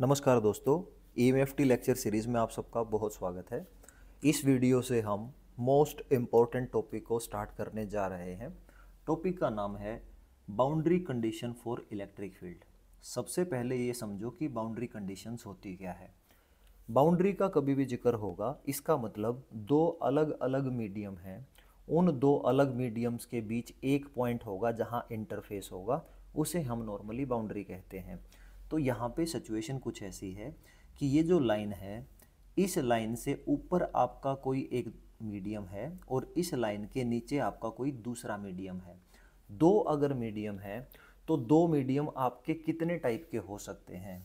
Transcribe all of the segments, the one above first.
नमस्कार दोस्तों ई lecture series में आप सबका बहुत स्वागत है इस वीडियो से हम मोस्ट इम्पॉर्टेंट टॉपिक को स्टार्ट करने जा रहे हैं टॉपिक का नाम है boundary condition for electric field सबसे पहले ये समझो कि बाउंड्री कंडीशंस होती क्या है बाउंड्री का कभी भी जिक्र होगा इसका मतलब दो अलग अलग मीडियम हैं उन दो अलग मीडियम्स के बीच एक पॉइंट होगा जहाँ इंटरफेस होगा उसे हम नॉर्मली बाउंड्री कहते हैं तो यहाँ पे सिचुएशन कुछ ऐसी है कि ये जो लाइन है इस लाइन से ऊपर आपका कोई एक मीडियम है और इस लाइन के नीचे आपका कोई दूसरा मीडियम है दो अगर मीडियम है तो दो मीडियम आपके कितने टाइप के हो सकते हैं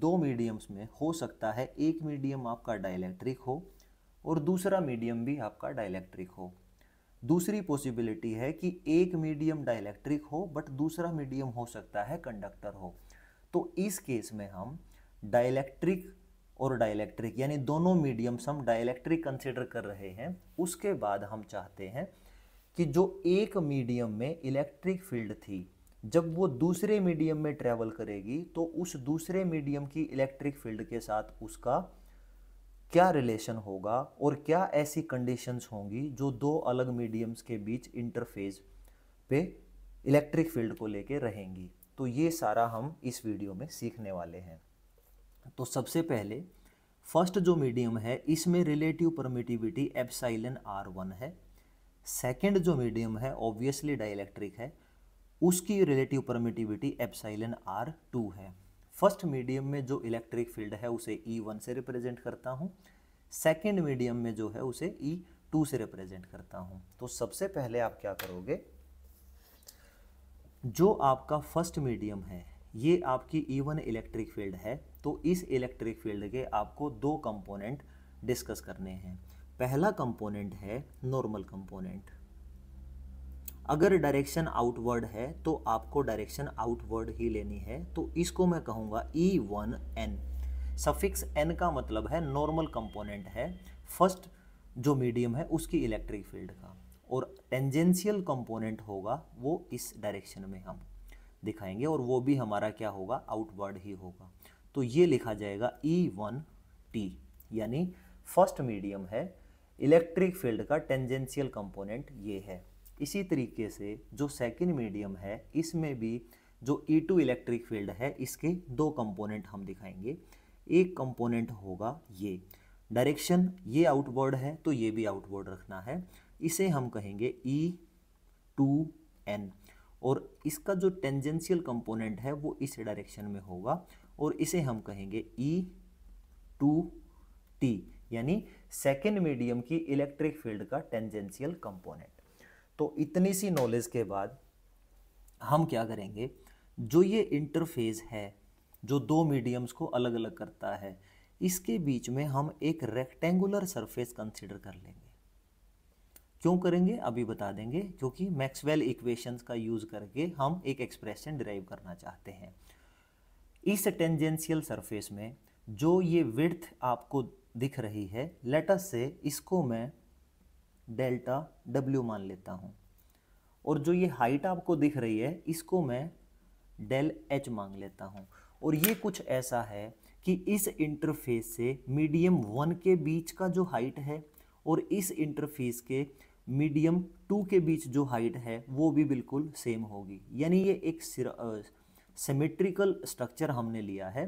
दो मीडियम्स में हो सकता है एक मीडियम आपका डाइलेक्ट्रिक हो और दूसरा मीडियम भी आपका डाइलेक्ट्रिक हो दूसरी पॉसिबिलिटी है कि एक मीडियम डायलैक्ट्रिक हो बट दूसरा मीडियम हो सकता है कंडक्टर हो तो इस केस में हम डायलैक्ट्रिक और डायलैक्ट्रिक यानी दोनों मीडियम्स हम डायलैक्ट्रिक कंसिडर कर रहे हैं उसके बाद हम चाहते हैं कि जो एक मीडियम में इलेक्ट्रिक फील्ड थी जब वो दूसरे मीडियम में ट्रेवल करेगी तो उस दूसरे मीडियम की इलेक्ट्रिक फील्ड के साथ उसका क्या रिलेशन होगा और क्या ऐसी कंडीशंस होंगी जो दो अलग मीडियम्स के बीच इंटरफेस पे इलेक्ट्रिक फील्ड को लेके रहेंगी तो ये सारा हम इस वीडियो में सीखने वाले हैं तो सबसे पहले फर्स्ट जो मीडियम है इसमें relative permittivity epsilon r one है सेकेंड जो मीडियम है ऑब्वियसली डाइलेक्ट्रिक है उसकी relative permittivity epsilon r two है फर्स्ट मीडियम में जो इलेक्ट्रिक फील्ड है उसे ई e वन से रिप्रेजेंट करता हूँ सेकेंड मीडियम में जो है उसे ई e टू से रिप्रेजेंट करता हूँ तो सबसे पहले आप क्या करोगे जो आपका फर्स्ट मीडियम है ये आपकी इवन इलेक्ट्रिक फील्ड है तो इस इलेक्ट्रिक फील्ड के आपको दो कंपोनेंट डिस्कस करने हैं पहला कंपोनेंट है नॉर्मल कंपोनेंट अगर डायरेक्शन आउटवर्ड है तो आपको डायरेक्शन आउटवर्ड ही लेनी है तो इसको मैं कहूँगा E one n suffix n का मतलब है नॉर्मल कंपोनेंट है फर्स्ट जो मीडियम है उसकी इलेक्ट्रिक फील्ड का और टेंजेंशियल कंपोनेंट होगा वो इस डायरेक्शन में हम दिखाएंगे और वो भी हमारा क्या होगा आउटवर्ड ही होगा तो ये लिखा जाएगा ई वन टी यानी फर्स्ट मीडियम है इलेक्ट्रिक फील्ड का टेंजेंशियल कंपोनेंट ये है इसी तरीके से जो सेकंड मीडियम है इसमें भी जो ई टू इलेक्ट्रिक फील्ड है इसके दो कंपोनेंट हम दिखाएंगे एक कंपोनेंट होगा ये डायरेक्शन ये आउटवर्ड है तो ये भी आउटवर्ड रखना है इसे हम कहेंगे ई टू एन और इसका जो टेंजेंशियल कंपोनेंट है वो इस डायरेक्शन में होगा और इसे हम कहेंगे ई टू टी यानी सेकेंड मीडियम की इलेक्ट्रिक फील्ड का टेंजेंशियल कंपोनेंट तो इतनी सी नॉलेज के बाद हम क्या करेंगे जो ये इंटरफेस है जो दो मीडियम्स को अलग अलग करता है इसके बीच में हम एक रेक्टेंगुलर सरफेस कंसिडर कर लेंगे क्यों करेंगे अभी बता देंगे क्योंकि मैक्सवेल इक्वेशंस का यूज़ करके हम एक एक्सप्रेशन ड्राइव करना चाहते हैं इस टेंजेंशियल सरफेस में जो ये विर्थ आपको दिख रही है लेटस से इसको मैं डेल्टा डब्ल्यू मान लेता हूँ और जो ये हाइट आपको दिख रही है इसको मैं डेल एच मांग लेता हूँ और ये कुछ ऐसा है कि इस इंटरफेस से मीडियम वन के बीच का जो हाइट है और इस इंटरफेस के मीडियम टू के बीच जो हाइट है वो भी बिल्कुल सेम होगी यानी ये एक सिमेट्रिकल स्ट्रक्चर हमने लिया है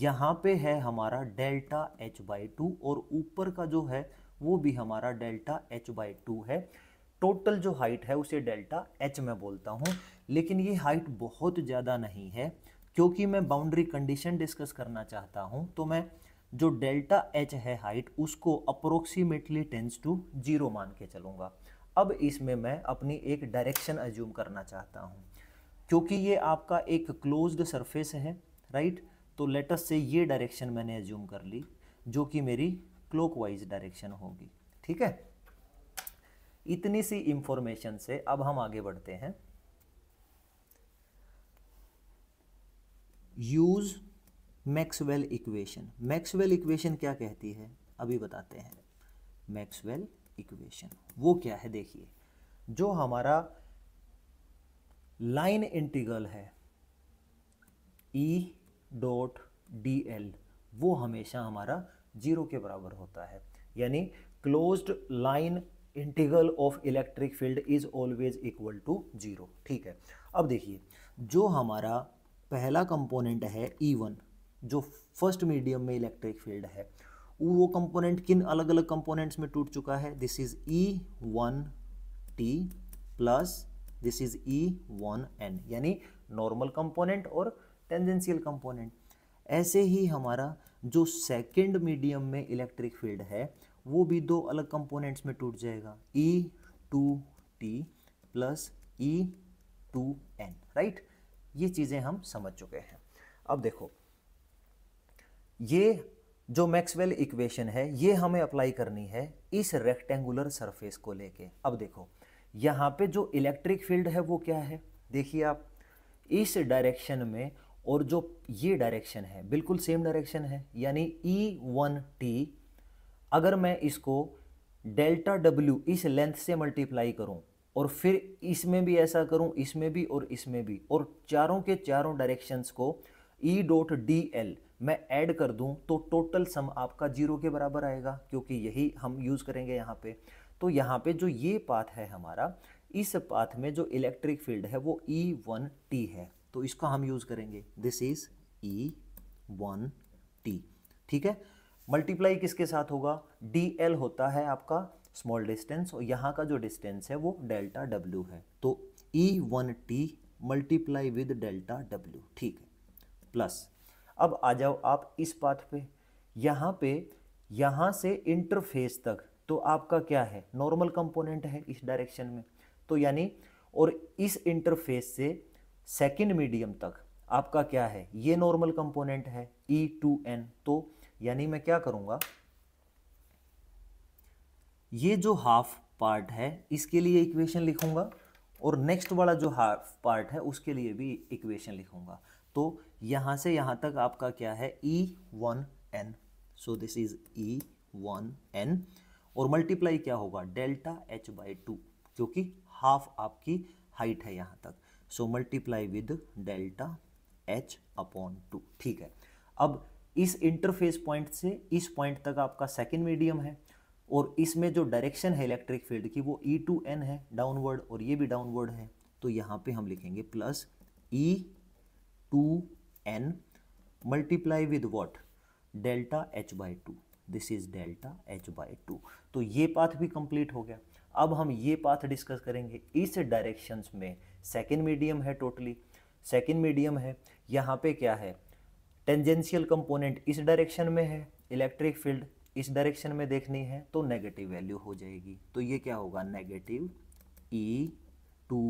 यहाँ पे है हमारा डेल्टा एच बाई टू और ऊपर का जो है वो भी हमारा डेल्टा एच बाई टू है टोटल जो हाइट है उसे डेल्टा एच में बोलता हूँ लेकिन ये हाइट बहुत ज़्यादा नहीं है क्योंकि मैं बाउंड्री कंडीशन डिस्कस करना चाहता हूँ तो मैं जो डेल्टा एच है हाइट उसको अप्रोक्सीमेटली टेंस टू जीरो मान के चलूँगा अब इसमें मैं अपनी एक डायरेक्शन एज्यूम करना चाहता हूँ क्योंकि ये आपका एक क्लोज्ड सरफेस है राइट तो लेटस से ये डायरेक्शन मैंने एज्यूम कर ली जो कि मेरी क्लॉकवाइज डायरेक्शन होगी ठीक है इतनी सी इंफॉर्मेशन से अब हम आगे बढ़ते हैं use Maxwell equation Maxwell equation क्या कहती है अभी बताते हैं मैक्सवेल इक्वेशन वो क्या है देखिए जो हमारा लाइन इंटीग्रल है ई डॉट डी एल वो हमेशा हमारा जीरो के बराबर होता है यानी closed line integral of electric field is always equal to zero ठीक है अब देखिए जो हमारा पहला कंपोनेंट है ई e वन जो फर्स्ट मीडियम में इलेक्ट्रिक फील्ड है वो कंपोनेंट किन अलग अलग कंपोनेंट्स में टूट चुका है this is E one t plus this is E one n यानी नॉर्मल कंपोनेंट और टेंजेंशियल कंपोनेंट ऐसे ही हमारा जो सेकेंड मीडियम में इलेक्ट्रिक फील्ड है वो भी दो अलग कंपोनेंट्स में टूट जाएगा E two t plus E two n right ये चीज़ें हम समझ चुके हैं अब देखो ये जो मैक्सवेल इक्वेशन है ये हमें अप्लाई करनी है इस रेक्टेंगुलर सरफेस को लेके अब देखो यहाँ पे जो इलेक्ट्रिक फील्ड है वो क्या है देखिए आप इस डायरेक्शन में और जो ये डायरेक्शन है बिल्कुल सेम डायरेक्शन है यानी ई वन टी अगर मैं इसको डेल्टा डब्ल्यू इस लेंथ से मल्टीप्लाई करूं और फिर इसमें भी ऐसा करूं इसमें भी और इसमें भी और चारों के चारों डायरेक्शंस को ई डॉट डी एल मैं ऐड कर दूं तो टोटल सम आपका जीरो के बराबर आएगा क्योंकि यही हम यूज़ करेंगे यहाँ पे तो यहाँ पे जो ये पाथ है हमारा इस पाथ में जो इलेक्ट्रिक फील्ड है वो ई वन टी है तो इसको हम यूज़ करेंगे this is E one t ठीक है मल्टीप्लाई किसके साथ होगा डी एल होता है आपका स्मॉल डिस्टेंस और यहाँ का जो डिस्टेंस है वो डेल्टा डब्ल्यू है तो E one t multiply with delta W ठीक है प्लस अब आ जाओ आप इस पाथ पे यहाँ पे यहाँ से इंटरफेस तक तो आपका क्या है नॉर्मल कंपोनेंट है इस डायरेक्शन में तो यानी और इस इंटरफेस से सेकेंड मीडियम तक आपका क्या है ये नॉर्मल कंपोनेंट है ई टू एन तो यानी मैं क्या करूँगा ये जो हाफ पार्ट है इसके लिए इक्वेशन लिखूंगा और नेक्स्ट वाला जो हाफ पार्ट है उसके लिए भी इक्वेशन लिखूंगा तो यहाँ से यहाँ तक आपका क्या है E one n so this is E one n और मल्टीप्लाई क्या होगा डेल्टा एच बाई टू क्योंकि हाफ आपकी हाइट है यहाँ तक so multiply with delta h upon two ठीक है अब इस इंटरफेस पॉइंट से इस पॉइंट तक आपका सेकेंड मीडियम है और इसमें जो डायरेक्शन है इलेक्ट्रिक फील्ड की वो ई टू एन है डाउनवर्ड और ये भी डाउनवर्ड है तो यहाँ पे हम लिखेंगे plus E e two n multiply with what delta h by two this is delta h by two तो ये पाथ भी कंप्लीट हो गया अब हम ये पाथ डिस्कस करेंगे इस डायरेक्शन में सेकेंड मीडियम है टोटली सेकेंड मीडियम है यहाँ पे क्या है टेंजेंशियल कंपोनेंट इस डायरेक्शन में है इलेक्ट्रिक फील्ड इस डायरेक्शन में देखनी है तो नेगेटिव वैल्यू हो जाएगी तो ये क्या होगा negative E two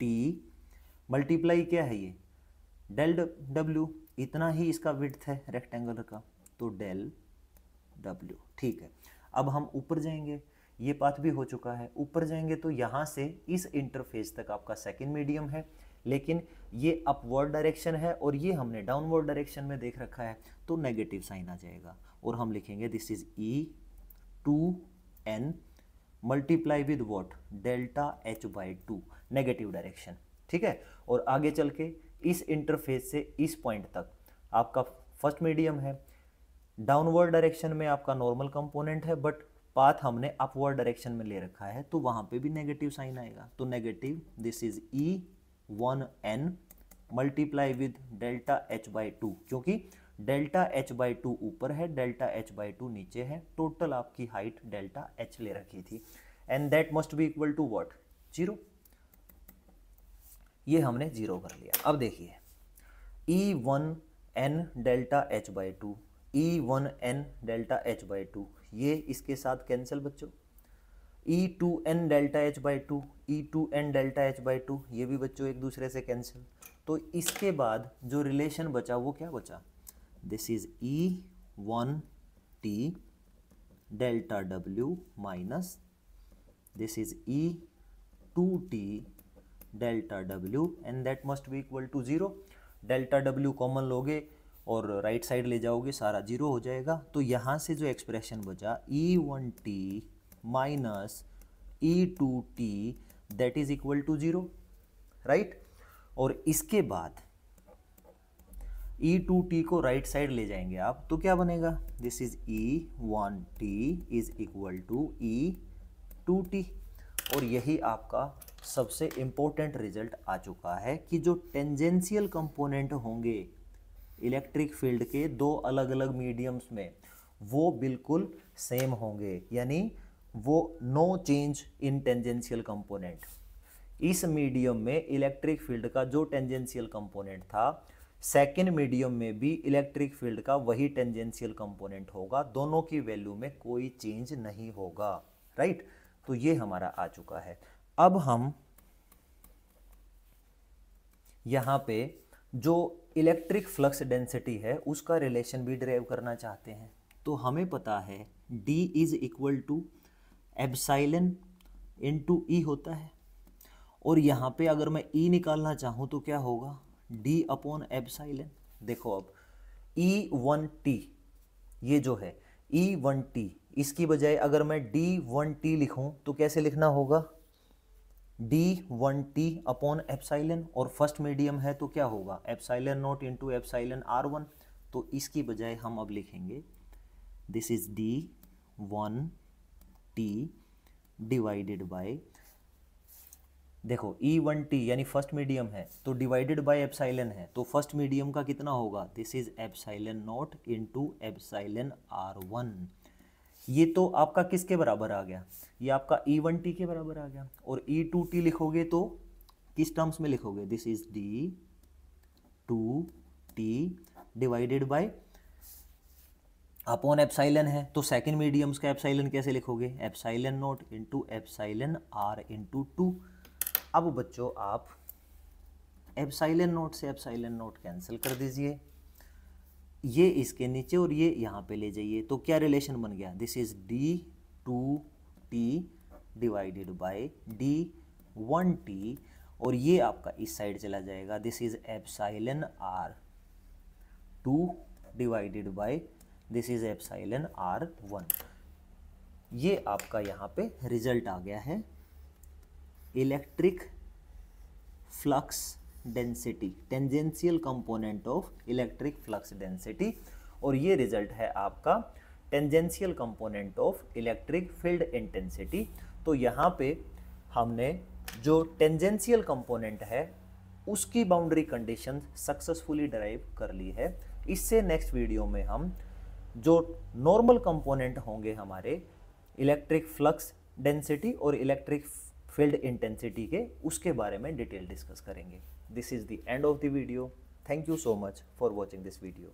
t multiply क्या है ये डेल डब्ल्यू इतना ही इसका विथ है रेक्टेंगुलर का तो डेल डब्ल्यू ठीक है अब हम ऊपर जाएंगे ये पाथ भी हो चुका है ऊपर जाएंगे तो यहाँ से इस इंटरफेस तक आपका सेकेंड मीडियम है लेकिन ये अपवर्ड डायरेक्शन है और ये हमने डाउनवर्ड डायरेक्शन में देख रखा है तो नेगेटिव साइन आ जाएगा और हम लिखेंगे this is E two n multiply with what delta h by two negative direction ठीक है और आगे चल के इस इंटरफेस से इस पॉइंट तक आपका फर्स्ट मीडियम है डाउनवर्ड डायरेक्शन में आपका नॉर्मल कंपोनेंट है बट पाथ हमने अपवर्ड डायरेक्शन में ले रखा है तो वहां पे भी नेगेटिव साइन आएगा तो negative this is E one n multiply with delta h by two क्योंकि डेल्टा एच बाई टू ऊपर है डेल्टा एच बाई टू नीचे है टोटल आपकी हाइट डेल्टा एच ले रखी थी and that must be equal to what zero ये हमने जीरो कर लिया अब देखिए E one n delta h by two E one n delta h by two ये इसके साथ कैंसिल बच्चों E two n delta h by two E two n delta h by two ये भी बच्चों एक दूसरे से कैंसिल तो इसके बाद जो रिलेशन बचा वो क्या बचा this is E one t delta W minus this is E two t delta W and that must be equal to zero delta W common लोगे और राइट right साइड ले जाओगे सारा जीरो हो जाएगा तो यहाँ से जो एक्सप्रेशन बचा E one t minus E two t that is equal to zero right और इसके बाद ई टू टी को राइट right साइड ले जाएंगे आप तो क्या बनेगा this is E one t is equal to E two t और यही आपका सबसे इम्पोर्टेंट रिजल्ट आ चुका है कि जो टेंजेंशियल कंपोनेंट होंगे इलेक्ट्रिक फील्ड के दो अलग अलग मीडियम्स में वो बिल्कुल सेम होंगे यानी वो no change in tangential component इस मीडियम में इलेक्ट्रिक फील्ड का जो टेंजेंशियल कंपोनेंट था सेकेंड मीडियम में भी इलेक्ट्रिक फील्ड का वही टेंजेंशियल कंपोनेंट होगा दोनों की वैल्यू में कोई चेंज नहीं होगा राइट right? तो ये हमारा आ चुका है अब हम यहाँ पे जो इलेक्ट्रिक फ्लक्स डेंसिटी है उसका रिलेशन भी ड्राइव करना चाहते हैं तो हमें पता है D is equal to epsilon into E होता है और यहाँ पे अगर मैं ई e निकालना चाहूँ तो क्या होगा डी अपॉन एबसाइलन देखो अब ई वन टी ये जो है ई वन टी इसकी बजाय अगर मैं डी वन टी लिखूँ तो कैसे लिखना होगा D one t upon epsilon और फर्स्ट मीडियम है तो क्या होगा epsilon not into epsilon r one तो इसकी बजाय हम अब लिखेंगे this is D one t divided by देखो ई वन टी यानी फर्स्ट मीडियम है तो डिवाइडेड बाय एप्साइलन है तो फर्स्ट मीडियम का कितना होगा this is epsilon not into epsilon r one ये तो आपका किसके बराबर आ गया ये आपका ई वन टी के बराबर आ गया और ई टू टी लिखोगे तो किस टर्म्स में लिखोगे this is D two t divided by upon epsilon है तो सेकेंड मीडियम्स का एप्साइलन कैसे लिखोगे epsilon not into epsilon r into two अब बच्चों आप एप्साइलन नोट से एप्साइलन नोट कैंसिल कर दीजिए ये इसके नीचे और ये यहाँ पे ले जाइए तो क्या रिलेशन बन गया this is D two t divided by D one t और ये आपका इस साइड चला जाएगा this is epsilon r two divided by this is epsilon r one ये आपका यहाँ पे रिजल्ट आ गया है electric flux density tangential component of electric flux density और ये रिजल्ट है आपका tangential component of electric field intensity तो यहाँ पे हमने जो टेंजेंशियल कंपोनेंट है उसकी बाउंड्री कंडीशन सक्सेसफुली ड्राइव कर ली है इससे नेक्स्ट वीडियो में हम जो नॉर्मल कंपोनेंट होंगे हमारे इलेक्ट्रिक फ्लक्स डेंसिटी और इलेक्ट्रिक फील्ड इंटेंसिटी के उसके बारे में डिटेल डिस्कस करेंगे This is the end of the video. Thank you so much for watching this video.